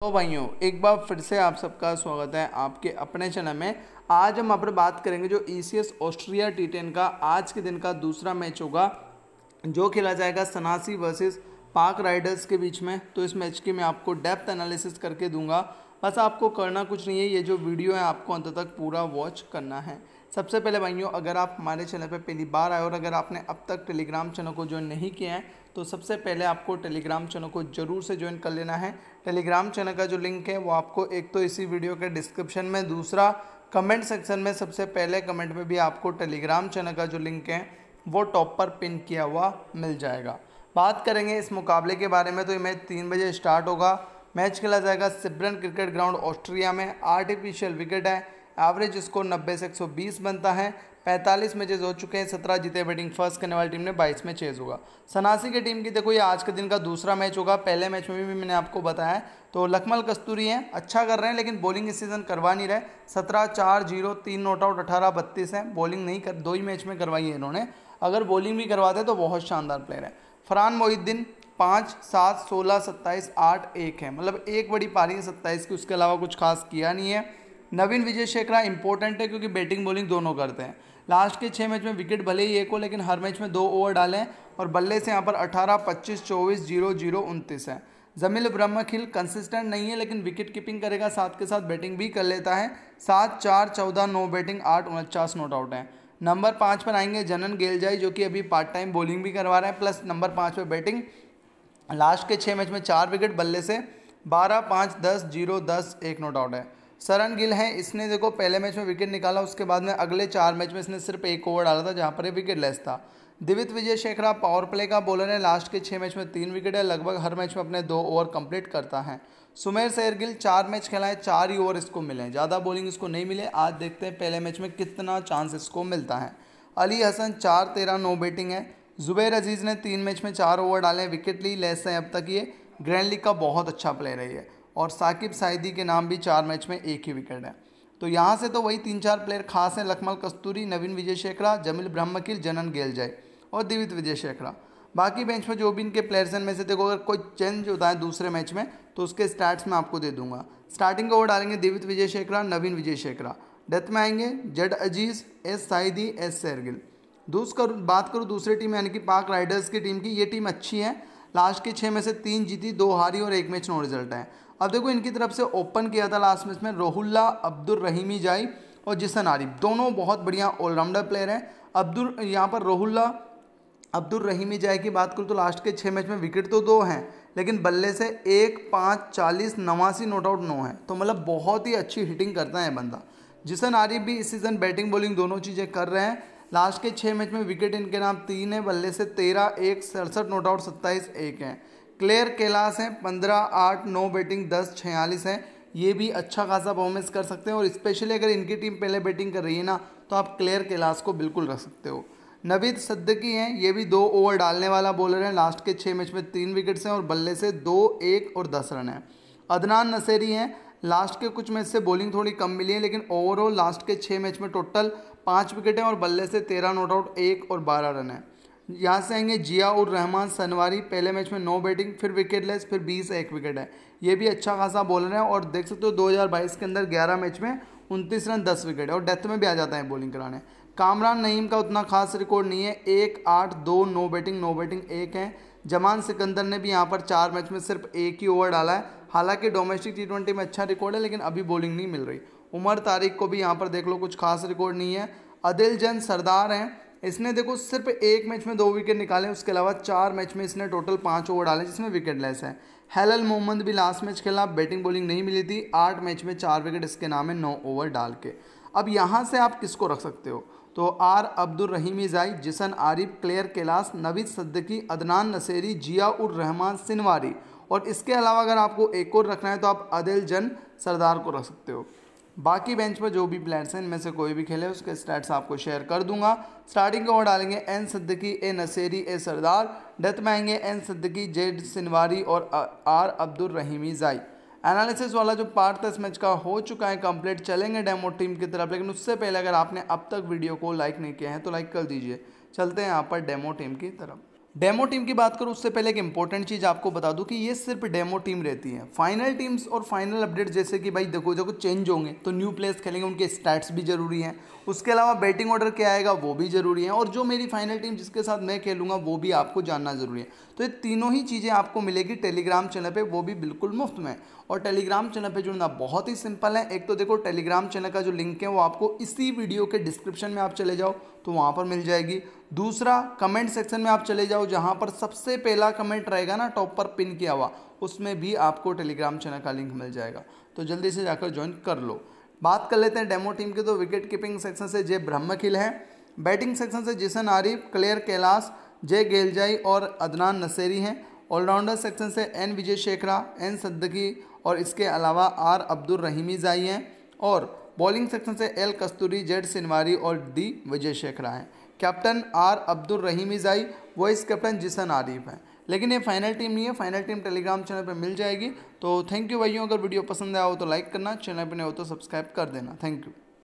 तो भाइयों एक बार फिर से आप सबका स्वागत है आपके अपने चैनल में आज हम अपने बात करेंगे जो ई e ऑस्ट्रिया टी का आज के दिन का दूसरा मैच होगा जो खेला जाएगा सनासी वर्सेस पाक राइडर्स के बीच में तो इस मैच की मैं आपको डेप्थ एनालिसिस करके दूंगा बस आपको करना कुछ नहीं है ये जो वीडियो है आपको अंत तक पूरा वॉच करना है सबसे पहले भाइयों अगर आप हमारे चैनल पर पहली बार आए और अगर आपने अब तक टेलीग्राम चैनल को ज्वाइन नहीं किया है तो सबसे पहले आपको टेलीग्राम चैनल को ज़रूर से ज्वाइन कर लेना है टेलीग्राम चैनल का जो लिंक है वो आपको एक तो इसी वीडियो के डिस्क्रिप्शन में दूसरा कमेंट सेक्शन में सबसे पहले कमेंट में भी आपको टेलीग्राम चैनल का जो लिंक है वो टॉप पर पिन किया हुआ मिल जाएगा बात करेंगे इस मुकाबले के बारे में तो ये मैच तीन बजे स्टार्ट होगा मैच खेला जाएगा सिब्रन क्रिकेट ग्राउंड ऑस्ट्रिया में आर्टिफिशियल विकेट है एवरेज स्कोर नब्बे से बीस बनता है 45 मैचेज हो चुके हैं सत्रह जीते बैटिंग फर्स्ट करने वाली टीम ने 22 में चेज होगा सनासी की टीम की देखो ये आज के दिन का दूसरा मैच होगा पहले मैच में भी मैंने आपको बताया तो लखमल कस्तूरी हैं अच्छा कर रहे हैं लेकिन बॉलिंग इस सीज़न करवा नहीं रहे सत्रह चार जीरो तीन नोट आउट अठारह बत्तीस हैं बॉलिंग नहीं कर दो ही मैच में करवाई है इन्होंने अगर बॉलिंग भी करवाते तो बहुत शानदार प्लेयर है फरहान मोहिद्दीन पाँच सात सोलह सत्ताईस आठ एक है मतलब एक बड़ी पारी है सत्ताईस की उसके अलावा कुछ खास किया नहीं है नवीन विजय शेखरा इंपॉर्टेंट है क्योंकि बैटिंग बॉलिंग दोनों करते हैं लास्ट के छः मैच में विकेट भले ही एक हो लेकिन हर मैच में दो ओवर डालें और बल्ले से यहाँ पर अठारह पच्चीस चौबीस जीरो जीरो उनतीस है जमील ब्रह्मखिल कंसिस्टेंट नहीं है लेकिन विकेट कीपिंग करेगा साथ के साथ बैटिंग भी कर लेता है सात चार चौदह नौ बैटिंग आठ उनचास नोट आउट है नंबर पाँच पर आएंगे जनन गेलजाई जो कि अभी पार्ट टाइम बॉलिंग भी करवा रहे हैं प्लस नंबर पाँच पर बैटिंग लास्ट के छः मैच में चार विकेट बल्ले से बारह पाँच दस जीरो दस एक नोट आउट है सरन गिल हैं इसने देखो पहले मैच में विकेट निकाला उसके बाद में अगले चार मैच में इसने सिर्फ एक ओवर डाला था जहाँ पर विकेट लेस था दिवित विजय शेखरा पावर प्ले का बॉलर है लास्ट के छः मैच में तीन विकेट है लगभग हर मैच में अपने दो ओवर कंप्लीट करता है सुमेर गिल चार मैच खेला है चार ही ओवर इसको मिले ज़्यादा बॉलिंग इसको नहीं मिले आज देखते हैं पहले मैच में कितना चांस इसको मिलता है अली हसन चार तेरह नो बैटिंग है जुबैर अजीज़ ने तीन मैच में चार ओवर डाले विकेट ली लेस हैं अब तक ये ग्रैंड लीग का बहुत अच्छा प्लेयर है और साकिब साइदी के नाम भी चार मैच में एक ही विकेट है तो यहाँ से तो वही तीन चार प्लेयर खास हैं लखमल कस्तूरी नवीन विजय शेखरा जमिल ब्रह्मकिल जनन गेलजय और दिवित विजय शेखरा बाकी बेंच में जो भी इनके प्लेयर्स हैं में से देखो अगर कोई चेंज होता है दूसरे मैच में तो उसके स्टार्ट्स मैं आपको दे दूंगा स्टार्टिंग का वो डालेंगे दिवित विजय शेखरा नवीन विजय शेखरा डेथ में आएंगे Z Aziz S Saidi S Sairgill दूस कर बात करूँ दूसरी टीम यानी कि पाक राइडर्स की टीम की ये टीम अच्छी है लास्ट के छः में से तीन जीती दो हारी और एक मैच नो रिजल्ट है अब देखो इनकी तरफ से ओपन किया था लास्ट में इसमें रोहुल्ला अब्दुल रहीमी जाई और जिसन आरिफ दोनों बहुत बढ़िया ऑलराउंडर प्लेयर हैं अब्दुल यहाँ पर रोहुल्ला अब्दुल रहीमी जाई की बात करूँ तो लास्ट के छः मैच में विकेट तो दो हैं लेकिन बल्ले से एक पाँच चालीस नवासी नोट आउट नौ है तो मतलब बहुत ही अच्छी हिटिंग करता है बंदा जिसन आरिफ भी इस सीज़न बैटिंग बॉलिंग दोनों चीज़ें कर रहे हैं लास्ट के छः मैच में विकेट इनके नाम तीन है बल्ले से तेरह एक सड़सठ नोट आउट सत्ताईस एक हैं क्लेयर कैलाश हैं पंद्रह आठ नौ बैटिंग दस छियालीस हैं ये भी अच्छा खासा परफॉर्मेंस कर सकते हैं और स्पेशली अगर इनकी टीम पहले बैटिंग कर रही है ना तो आप क्लेयर कैलाश को बिल्कुल रख सकते हो नवीद सद्दकी हैं ये भी दो ओवर डालने वाला बॉलर हैं लास्ट के छः मैच में तीन विकेट्स हैं और बल्ले से दो एक और दस रन हैं अदनान नसेरी हैं लास्ट के कुछ मैच से बॉलिंग थोड़ी कम मिली है लेकिन ओवरऑल लास्ट के छः मैच में टोटल पाँच विकेट हैं और बल्ले से तेरह नॉट आउट एक और बारह रन हैं यहाँ से आएंगे जिया और रहमान सनवारी पहले मैच में नौ बैटिंग फिर विकेटलेस फिर बीस एक विकेट है ये भी अच्छा खासा बॉलर है और देख सकते हो बाईस के अंदर ग्यारह मैच में उनतीस रन दस विकेट है और डेथ में भी आ जाता है बॉलिंग कराने कामरान नईम का उतना खास रिकॉर्ड नहीं है एक आठ दो नो बैटिंग नो बैटिंग एक है जमान सिकंदर ने भी यहाँ पर चार मैच में सिर्फ एक ही ओवर डाला है हालांकि डोमेस्टिक टी ट्वेंटी में अच्छा रिकॉर्ड है लेकिन अभी बॉलिंग नहीं मिल रही उमर तारिक को भी यहाँ पर देख लो कुछ खास रिकॉर्ड नहीं है अदिल जन सरदार हैं इसने देखो सिर्फ एक मैच में दो विकेट निकाले उसके अलावा चार मैच में इसने टोटल पाँच ओवर डाले जिसमें विकेट लेस है हेलल मोहम्मद भी लास्ट मैच खेला बैटिंग बॉलिंग नहीं मिली थी आठ मैच में चार विकेट इसके नाम है नौ ओवर डाल के अब यहाँ से आप किसको रख सकते हो तो आर अब्दुल रहीम जाई जिसन आरिफ क्लेयर कैलाश नवीद सद्दकी अदनान नसेरी जिया उर रहमान सिनवारी और इसके अलावा अगर आपको एक और रखना है तो आप अदिल जन सरदार को रख सकते हो बाकी बेंच पर जो भी प्लेयर्स हैं इनमें से कोई भी खेले उसके स्टैट्स आपको शेयर कर दूंगा स्टार्टिंग ओवर डालेंगे N Siddiqui A Naseri A Sardar death में आएंगे एन सिद्दकी जेड सिनवारी और आर अब्दुल रहीमी जाई एनालिसिस वाला जो पार्ट था इस मैच का हो चुका है कंप्लीट चलेंगे डेमो टीम की तरफ लेकिन उससे पहले अगर आपने अब तक वीडियो को लाइक नहीं किया है तो लाइक कर दीजिए चलते हैं यहाँ पर डेमो टीम की तरफ डेमो टीम की बात करूँ उससे पहले एक इंपॉर्टेंट चीज़ आपको बता दूँ कि ये सिर्फ डेमो टीम रहती है फाइनल टीम्स और फाइनल अपडेट जैसे कि भाई देखो जब चेंज होंगे तो न्यू प्लेयर्स खेलेंगे उनके स्टैट्स भी जरूरी हैं उसके अलावा बैटिंग ऑर्डर क्या आएगा वो भी जरूरी है और जो मेरी फाइनल टीम जिसके साथ मैं खेलूंगा वो भी आपको जानना जरूरी है तो ये तीनों ही चीज़ें आपको मिलेगी टेलीग्राम चैनल पर वो भी बिल्कुल मुफ्त में और टेलीग्राम चैनल पे जुड़ना बहुत ही सिंपल है एक तो देखो टेलीग्राम चैनल का जो लिंक है वो आपको इसी वीडियो के डिस्क्रिप्शन में आप चले जाओ तो वहाँ पर मिल जाएगी दूसरा कमेंट सेक्शन में आप चले जाओ जहाँ पर सबसे पहला कमेंट रहेगा ना टॉप पर पिन किया हुआ उसमें भी आपको टेलीग्राम चैनल का लिंक मिल जाएगा तो जल्दी से जाकर ज्वाइन कर लो बात कर लेते हैं डेमो टीम के तो विकेट कीपिंग सेक्शन से जय ब्रह्मखिल है बैटिंग सेक्शन से जिसन आरिफ क्लेयर कैलाश जय गेलजाई और अदनान नसेरी हैं ऑलराउंडर सेक्शन से एन विजय शेखरा एन सद्दकी और इसके अलावा आर अब्दुल रहीमी जाई हैं और बॉलिंग सेक्शन से एल कस्तूरी जेड सिनवारी और डी विजय शेखरा हैं कैप्टन आर अब्दुल रहीमी जाई वाइस कैप्टन जिसन आरिफ हैं लेकिन ये फाइनल टीम नहीं है फाइनल टीम टेलीग्राम चैनल पर मिल जाएगी तो थैंक यू भाइयों अगर वीडियो पसंद आया हो तो लाइक करना चैनल पर नहीं हो तो सब्सक्राइब कर देना थैंक यू